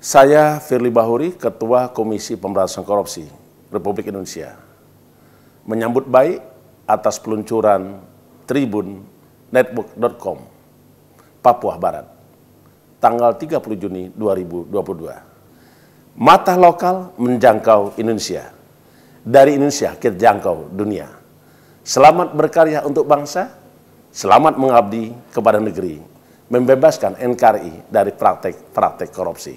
Saya Firly Bahuri, Ketua Komisi Pemberantasan Korupsi Republik Indonesia, menyambut baik atas peluncuran Tribun Network.com Papua Barat tanggal 30 Juni 2022. Mata lokal menjangkau Indonesia. Dari Indonesia kita jangkau dunia. Selamat berkarya untuk bangsa, selamat mengabdi kepada negeri, membebaskan NKRI dari praktek-praktek korupsi.